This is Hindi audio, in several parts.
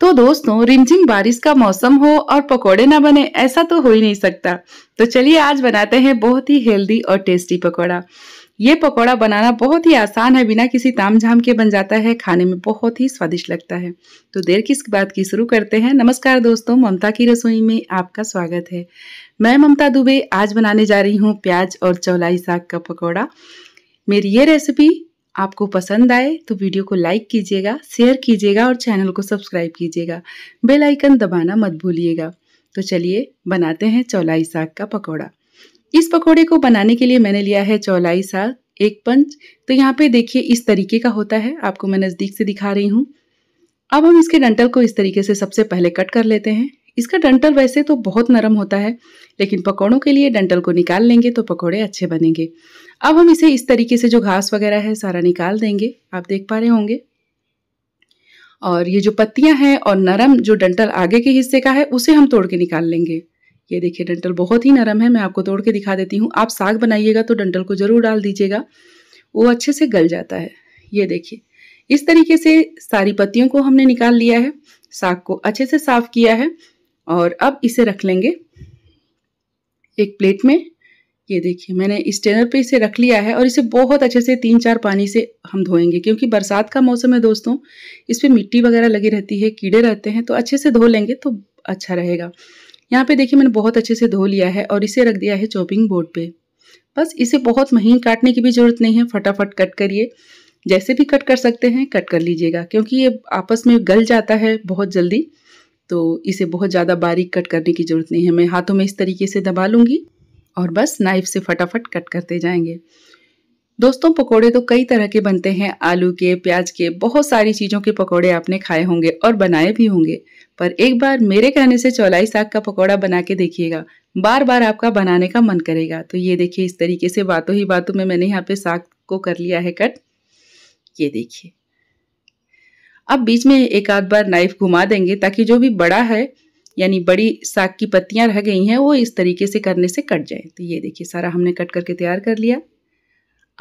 तो दोस्तों रिमझिम बारिश का मौसम हो और पकोड़े ना बने ऐसा तो हो ही नहीं सकता तो चलिए आज बनाते हैं बहुत ही हेल्दी और टेस्टी पकोड़ा ये पकोड़ा बनाना बहुत ही आसान है बिना किसी ताम झाम के बन जाता है खाने में बहुत ही स्वादिष्ट लगता है तो देर किस बात की शुरू करते हैं नमस्कार दोस्तों ममता की रसोई में आपका स्वागत है मैं ममता दुबे आज बनाने जा रही हूँ प्याज और चौलाई साग का पकौड़ा मेरी ये रेसिपी आपको पसंद आए तो वीडियो को लाइक कीजिएगा शेयर कीजिएगा और चैनल को सब्सक्राइब कीजिएगा बेल आइकन दबाना मत भूलिएगा तो चलिए बनाते हैं चौलाई साग का पकौड़ा इस पकौड़े को बनाने के लिए मैंने लिया है चौलाई साग एक पंच तो यहाँ पे देखिए इस तरीके का होता है आपको मैं नज़दीक से दिखा रही हूँ अब हम इसके डंटल को इस तरीके से सबसे पहले कट कर लेते हैं इसका डंटल वैसे तो बहुत नरम होता है लेकिन पकौड़ों के लिए डंटल को निकाल लेंगे तो पकौड़े अच्छे बनेंगे अब हम इसे इस तरीके से जो घास वगैरह है सारा निकाल देंगे आप देख पा रहे होंगे और ये जो पत्तियां हैं और नरम जो डंटल आगे के हिस्से का है उसे हम तोड़ के निकाल लेंगे ये देखिए डंटल बहुत ही नरम है मैं आपको तोड़ के दिखा देती हूँ आप साग बनाइएगा तो डंटल को ज़रूर डाल दीजिएगा वो अच्छे से गल जाता है ये देखिए इस तरीके से सारी पत्तियों को हमने निकाल लिया है साग को अच्छे से साफ किया है और अब इसे रख लेंगे एक प्लेट में ये देखिए मैंने स्टेनर पे इसे रख लिया है और इसे बहुत अच्छे से तीन चार पानी से हम धोएंगे क्योंकि बरसात का मौसम है दोस्तों इस पर मिट्टी वगैरह लगी रहती है कीड़े रहते हैं तो अच्छे से धो लेंगे तो अच्छा रहेगा यहाँ पे देखिए मैंने बहुत अच्छे से धो लिया है और इसे रख दिया है चॉपिंग बोर्ड पे बस इसे बहुत महीन काटने की भी ज़रूरत नहीं है फटाफट कट करिए जैसे भी कट कर सकते हैं कट कर लीजिएगा क्योंकि ये आपस में गल जाता है बहुत जल्दी तो इसे बहुत ज़्यादा बारीक कट करने की ज़रूरत नहीं है मैं हाथों में इस तरीके से दबा लूँगी और बस नाइफ से फटाफट कट करते जाएंगे दोस्तों पकोड़े तो कई तरह के बनते हैं आलू के प्याज के बहुत सारी चीज़ों के पकोड़े आपने खाए होंगे और बनाए भी होंगे पर एक बार मेरे कहने से चौलाई साग का पकोड़ा बना के देखिएगा बार बार आपका बनाने का मन करेगा तो ये देखिए इस तरीके से बातों ही बातों में मैंने यहाँ पे साग को कर लिया है कट ये देखिए अब बीच में एक आध बार नाइफ घुमा देंगे ताकि जो भी बड़ा है यानी बड़ी साग की पत्तियाँ रह गई हैं वो इस तरीके से करने से कट जाए तो ये देखिए सारा हमने कट करके तैयार कर लिया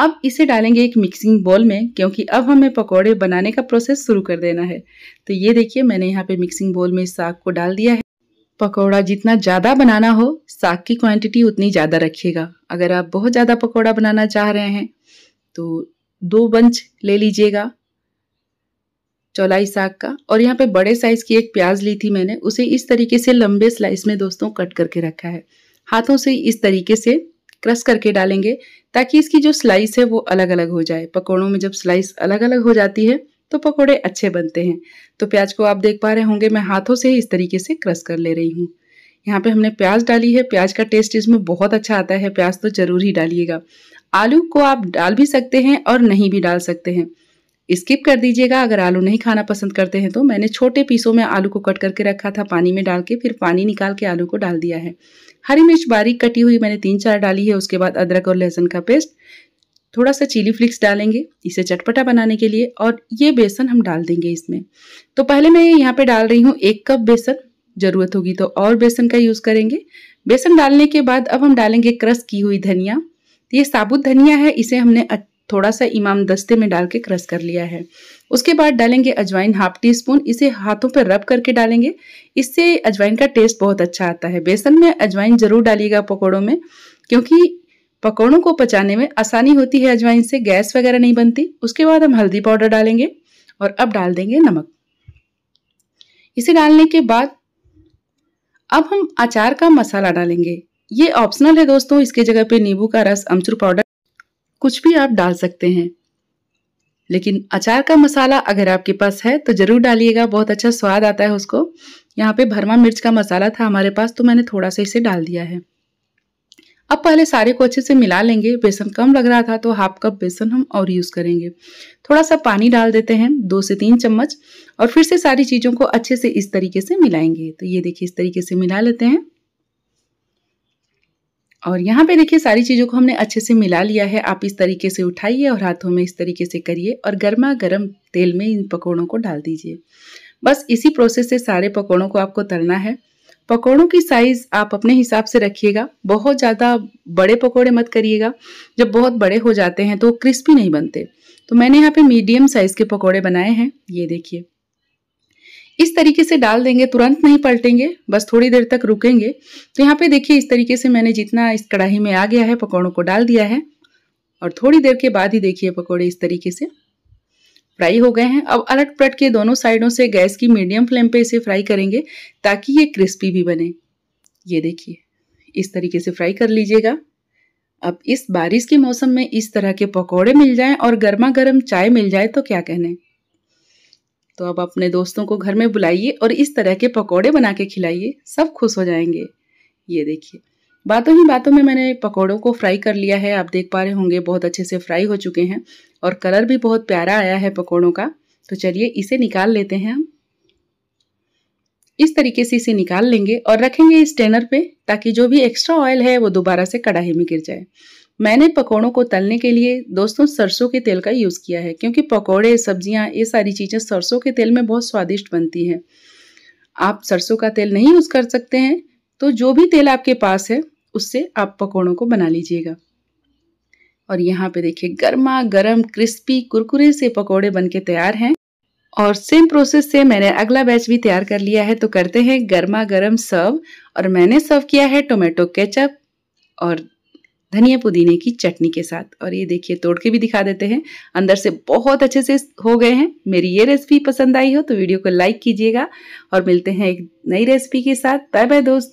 अब इसे डालेंगे एक मिक्सिंग बॉल में क्योंकि अब हमें पकौड़े बनाने का प्रोसेस शुरू कर देना है तो ये देखिए मैंने यहाँ पे मिक्सिंग बॉल में इस साग को डाल दिया है पकौड़ा जितना ज़्यादा बनाना हो साग की क्वांटिटी उतनी ज़्यादा रखिएगा अगर आप बहुत ज़्यादा पकौड़ा बनाना चाह रहे हैं तो दो बंच ले लीजिएगा चौलाई साग का और यहाँ पे बड़े साइज की एक प्याज ली थी मैंने उसे इस तरीके से लंबे स्लाइस में दोस्तों कट करके रखा है हाथों से इस तरीके से क्रश करके डालेंगे ताकि इसकी जो स्लाइस है वो अलग अलग हो जाए पकौड़ों में जब स्लाइस अलग अलग हो जाती है तो पकौड़े अच्छे बनते हैं तो प्याज को आप देख पा रहे होंगे मैं हाथों से ही इस तरीके से क्रश कर ले रही हूँ यहाँ पे हमने प्याज डाली है प्याज का टेस्ट इसमें बहुत अच्छा आता है प्याज तो जरूर ही डालिएगा आलू को आप डाल भी सकते हैं और नहीं भी डाल सकते हैं स्किप कर दीजिएगा अगर आलू नहीं खाना पसंद करते हैं तो मैंने छोटे पीसों में आलू को कट करके रखा था पानी में डाल के फिर पानी निकाल के आलू को डाल दिया है हरी मिर्च बारीक कटी हुई मैंने तीन चार डाली है उसके बाद अदरक और लहसुन का पेस्ट थोड़ा सा चिली फ्लिक्स डालेंगे इसे चटपटा बनाने के लिए और ये बेसन हम डाल देंगे इसमें तो पहले मैं यहाँ पे डाल रही हूँ एक कप बेसन ज़रूरत होगी तो और बेसन का यूज़ करेंगे बेसन डालने के बाद अब हम डालेंगे क्रश की हुई धनिया ये साबुत धनिया है इसे हमने थोड़ा सा इमाम दस्ते में डाल के क्रश कर लिया है उसके बाद डालेंगे अजवाइन हाफ टी स्पून इसे हाथों पर रब करके डालेंगे इससे अजवाइन का टेस्ट बहुत अच्छा आता है बेसन में अजवाइन ज़रूर डालिएगा पकौड़ों में क्योंकि पकौड़ों को पचाने में आसानी होती है अजवाइन से गैस वगैरह नहीं बनती उसके बाद हम हल्दी पाउडर डालेंगे और अब डाल देंगे नमक इसे डालने के बाद अब हम अचार का मसाला डालेंगे ये ऑप्शनल है दोस्तों इसके जगह पे नींबू का रस अमचूर पाउडर कुछ भी आप डाल सकते हैं लेकिन अचार का मसाला अगर आपके पास है तो ज़रूर डालिएगा बहुत अच्छा स्वाद आता है उसको यहाँ पे भरमा मिर्च का मसाला था हमारे पास तो मैंने थोड़ा सा इसे डाल दिया है अब पहले सारे को अच्छे से मिला लेंगे बेसन कम लग रहा था तो हाफ कप बेसन हम और यूज़ करेंगे थोड़ा सा पानी डाल देते हैं दो से तीन चम्मच और फिर से सारी चीज़ों को अच्छे से इस तरीके से मिलाएंगे तो ये देखिए इस तरीके से मिला लेते हैं और यहाँ पे देखिए सारी चीज़ों को हमने अच्छे से मिला लिया है आप इस तरीके से उठाइए और हाथों में इस तरीके से करिए और गर्मा गर्म तेल में इन पकौड़ों को डाल दीजिए बस इसी प्रोसेस से सारे पकौड़ों को आपको तलना है पकौड़ों की साइज़ आप अपने हिसाब से रखिएगा बहुत ज़्यादा बड़े पकौड़े मत करिएगा जब बहुत बड़े हो जाते हैं तो क्रिस्पी नहीं बनते तो मैंने यहाँ पे मीडियम साइज़ के पकौड़े बनाए हैं ये देखिए इस तरीके से डाल देंगे तुरंत नहीं पलटेंगे बस थोड़ी देर तक रुकेंगे तो यहाँ पे देखिए इस तरीके से मैंने जितना इस कढ़ाई में आ गया है पकौड़ों को डाल दिया है और थोड़ी देर के बाद ही देखिए पकौड़े इस तरीके से फ्राई हो गए हैं अब अलट पलट के दोनों साइडों से गैस की मीडियम फ्लेम पे इसे फ्राई करेंगे ताकि ये क्रिस्पी भी बने ये देखिए इस तरीके से फ्राई कर लीजिएगा अब इस बारिश के मौसम में इस तरह के पकौड़े मिल जाएं और गर्मा गर्म चाय मिल जाए तो क्या कहने तो आप अपने दोस्तों को घर में बुलाइए और इस तरह के पकौड़े बना के खिलाइए सब खुश हो जाएंगे ये देखिए बातों ही बातों में मैंने पकौड़ों को फ्राई कर लिया है आप देख पा रहे होंगे बहुत अच्छे से फ्राई हो चुके हैं और कलर भी बहुत प्यारा आया है पकौड़ों का तो चलिए इसे निकाल लेते हैं हम इस तरीके से इसे निकाल लेंगे और रखेंगे इस स्टेनर पे ताकि जो भी एक्स्ट्रा ऑयल है वो दोबारा से कढ़ाई में गिर जाए मैंने पकौड़ों को तलने के लिए दोस्तों सरसों के तेल का यूज़ किया है क्योंकि पकौड़े सब्जियाँ ये सारी चीज़ें सरसों के तेल में बहुत स्वादिष्ट बनती हैं आप सरसों का तेल नहीं यूज़ कर सकते हैं तो जो भी तेल आपके पास है उससे आप पकौड़ों को बना लीजिएगा और यहाँ पे देखिए गर्मा गर्म क्रिस्पी कुरकुरे से पकौड़े बनके तैयार हैं और सेम प्रोसेस से मैंने अगला बैच भी तैयार कर लिया है तो करते हैं गर्मा गर्म सर्व और मैंने सर्व किया है टोमेटो केचप और धनिया पुदीने की चटनी के साथ और ये देखिए तोड़ के भी दिखा देते हैं अंदर से बहुत अच्छे से हो गए हैं मेरी ये रेसिपी पसंद आई हो तो वीडियो को लाइक कीजिएगा और मिलते हैं एक नई रेसिपी के साथ बाय बाय दोस्तों